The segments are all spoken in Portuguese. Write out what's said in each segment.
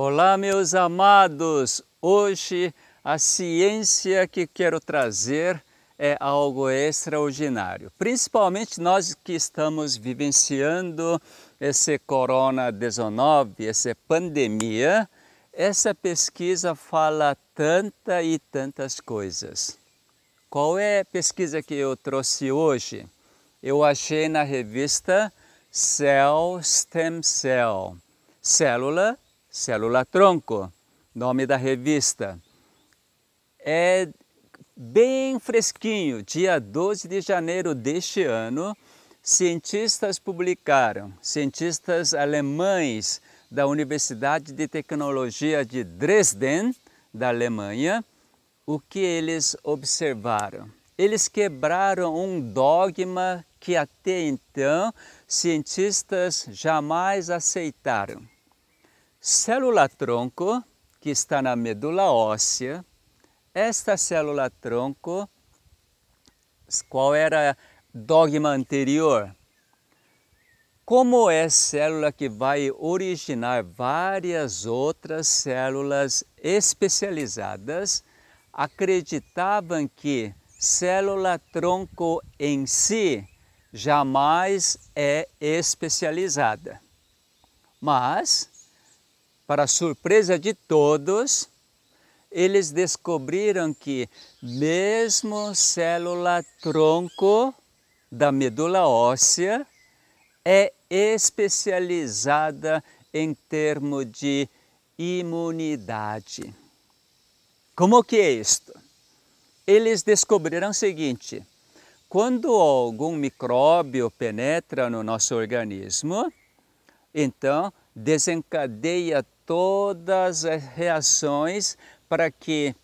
Olá, meus amados! Hoje a ciência que quero trazer é algo extraordinário, principalmente nós que estamos vivenciando esse Corona-19, essa pandemia. Essa pesquisa fala tanta e tantas coisas. Qual é a pesquisa que eu trouxe hoje? Eu achei na revista Cell Stem Cell, Célula Célula Tronco, nome da revista. É bem fresquinho, dia 12 de janeiro deste ano, cientistas publicaram, cientistas alemães da Universidade de Tecnologia de Dresden, da Alemanha, o que eles observaram. Eles quebraram um dogma que até então cientistas jamais aceitaram célula-tronco, que está na medula óssea, esta célula-tronco, qual era dogma anterior? Como é célula que vai originar várias outras células especializadas, acreditavam que célula-tronco em si jamais é especializada. Mas para surpresa de todos, eles descobriram que mesmo célula tronco da medula óssea é especializada em termos de imunidade. Como que é isto? Eles descobriram o seguinte, quando algum micróbio penetra no nosso organismo, então desencadeia todas as reações para que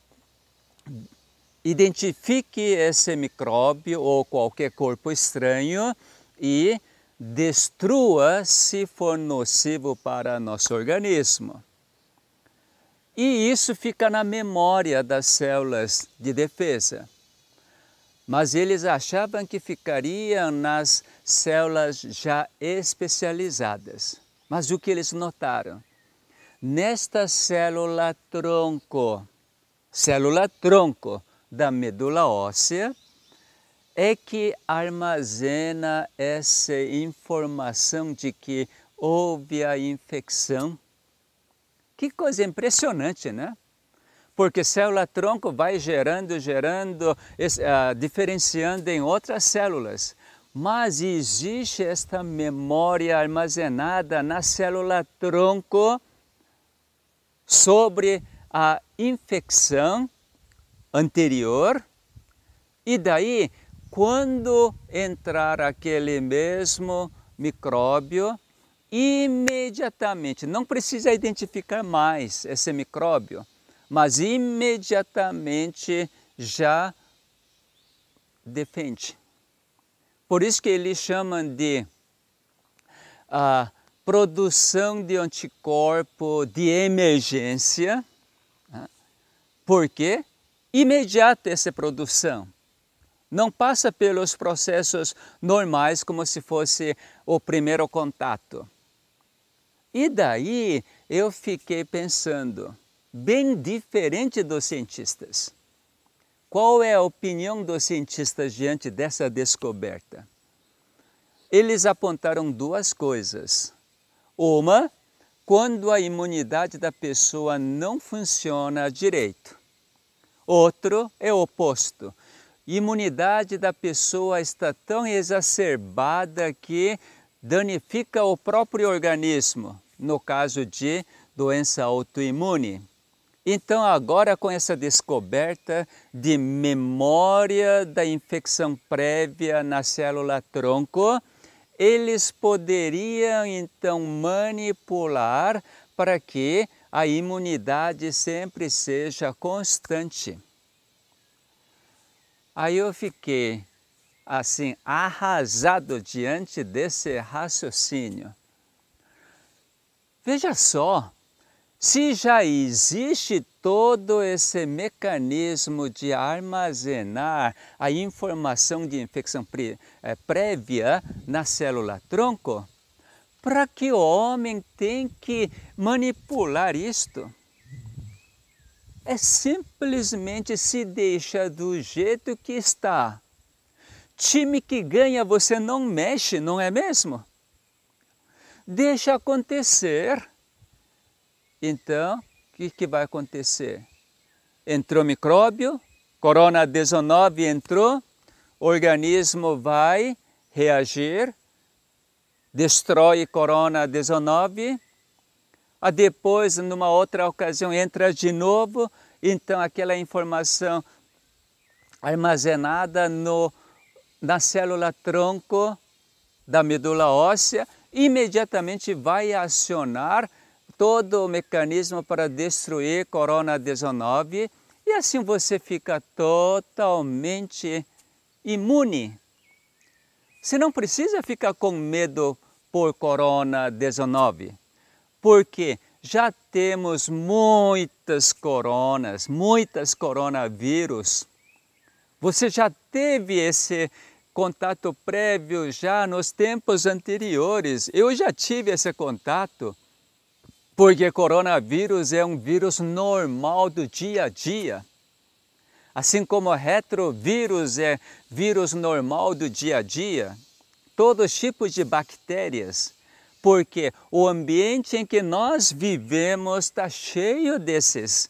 identifique esse micróbio ou qualquer corpo estranho e destrua se for nocivo para nosso organismo. E isso fica na memória das células de defesa. Mas eles achavam que ficariam nas células já especializadas. Mas o que eles notaram? nesta célula tronco, célula tronco da medula óssea, é que armazena essa informação de que houve a infecção. Que coisa impressionante, né? Porque célula-tronco vai gerando, gerando, ah, diferenciando em outras células. Mas existe esta memória armazenada na célula-tronco sobre a infecção anterior e daí quando entrar aquele mesmo micróbio, imediatamente, não precisa identificar mais esse micróbio, mas imediatamente já defende. Por isso que eles chamam de ah, produção de anticorpo de emergência, né? porque imediata essa produção. Não passa pelos processos normais como se fosse o primeiro contato. E daí eu fiquei pensando, bem diferente dos cientistas. Qual é a opinião dos cientistas diante dessa descoberta? Eles apontaram duas coisas. Uma, quando a imunidade da pessoa não funciona direito. Outro é o oposto. Imunidade da pessoa está tão exacerbada que danifica o próprio organismo, no caso de doença autoimune. Então, agora com essa descoberta de memória da infecção prévia na célula tronco, eles poderiam então manipular para que a imunidade sempre seja constante. Aí eu fiquei assim arrasado diante desse raciocínio. Veja só, se já existe todo esse mecanismo de armazenar a informação de infecção pré eh, prévia na célula tronco, para que o homem tem que manipular isto? É simplesmente se deixa do jeito que está. Time que ganha você não mexe, não é mesmo? Deixa acontecer então, o que, que vai acontecer? Entrou micróbio, corona 19 entrou, o organismo vai reagir, destrói corona 19, a ah, depois, numa outra ocasião, entra de novo, então aquela informação armazenada no, na célula tronco da medula óssea imediatamente vai acionar todo o mecanismo para destruir corona-19 e assim você fica totalmente imune. Você não precisa ficar com medo por corona-19, porque já temos muitas coronas, muitas coronavírus. Você já teve esse contato prévio já nos tempos anteriores. Eu já tive esse contato. Porque coronavírus é um vírus normal do dia a dia. Assim como retrovírus é vírus normal do dia a dia, todos os tipos de bactérias, porque o ambiente em que nós vivemos está cheio desses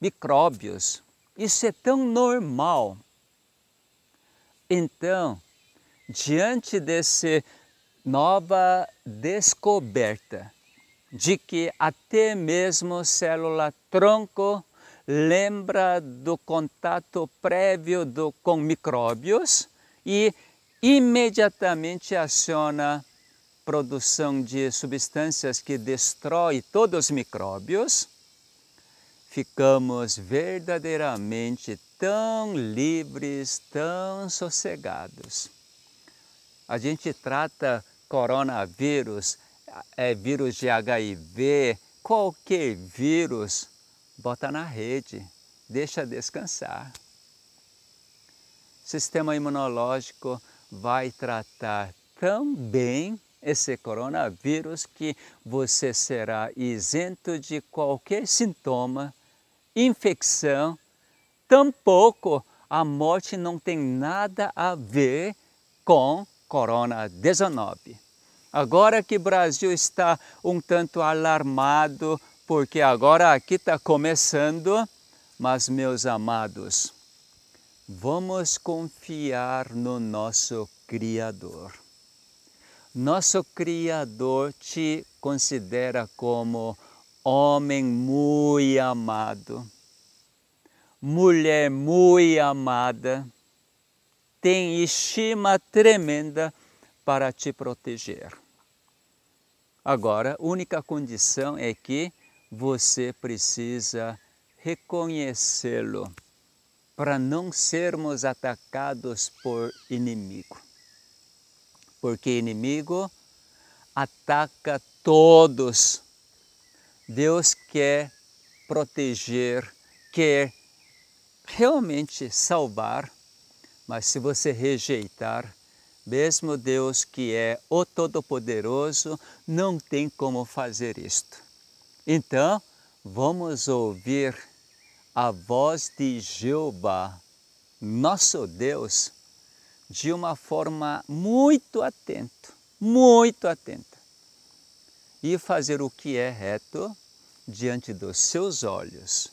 micróbios. Isso é tão normal. Então, diante dessa nova descoberta, de que até mesmo célula tronco lembra do contato prévio do, com micróbios e imediatamente aciona produção de substâncias que destrói todos os micróbios, ficamos verdadeiramente tão livres, tão sossegados. A gente trata coronavírus é, vírus de HIV, qualquer vírus, bota na rede, deixa descansar. O sistema imunológico vai tratar tão bem esse coronavírus que você será isento de qualquer sintoma, infecção, tampouco a morte não tem nada a ver com Corona 19. Agora que o Brasil está um tanto alarmado, porque agora aqui está começando, mas meus amados, vamos confiar no nosso Criador. Nosso Criador te considera como homem muito amado, mulher muito amada, tem estima tremenda para te proteger. Agora, a única condição é que você precisa reconhecê-lo para não sermos atacados por inimigo. Porque inimigo ataca todos. Deus quer proteger, quer realmente salvar, mas se você rejeitar, mesmo Deus que é o Todo-Poderoso não tem como fazer isto. Então, vamos ouvir a voz de Jeová, nosso Deus, de uma forma muito atenta, muito atenta, e fazer o que é reto diante dos seus olhos.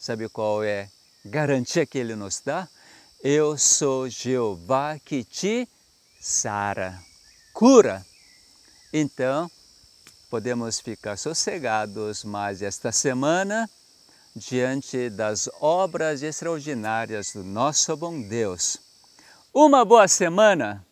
Sabe qual é a garantia que ele nos dá? Eu sou Jeová que te sara, cura. Então, podemos ficar sossegados mais esta semana diante das obras extraordinárias do nosso bom Deus. Uma boa semana!